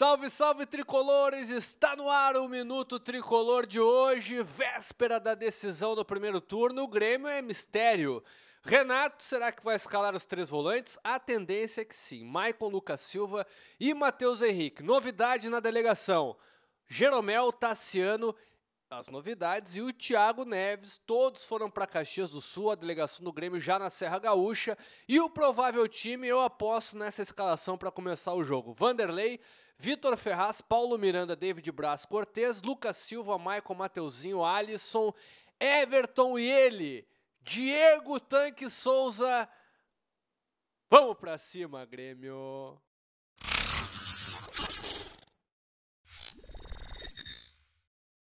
Salve, salve tricolores! Está no ar o Minuto Tricolor de hoje, véspera da decisão do primeiro turno. O Grêmio é mistério. Renato, será que vai escalar os três volantes? A tendência é que sim. Maicon Lucas Silva e Matheus Henrique. Novidade na delegação: Jeromel, Tassiano as novidades e o Thiago Neves, todos foram para Caxias do Sul, a delegação do Grêmio já na Serra Gaúcha, e o provável time eu aposto nessa escalação para começar o jogo. Vanderlei, Vitor Ferraz, Paulo Miranda, David Braz, Cortez, Lucas Silva, Maicon Mateuzinho, Alisson, Everton e ele, Diego Tanque Souza. Vamos para cima, Grêmio.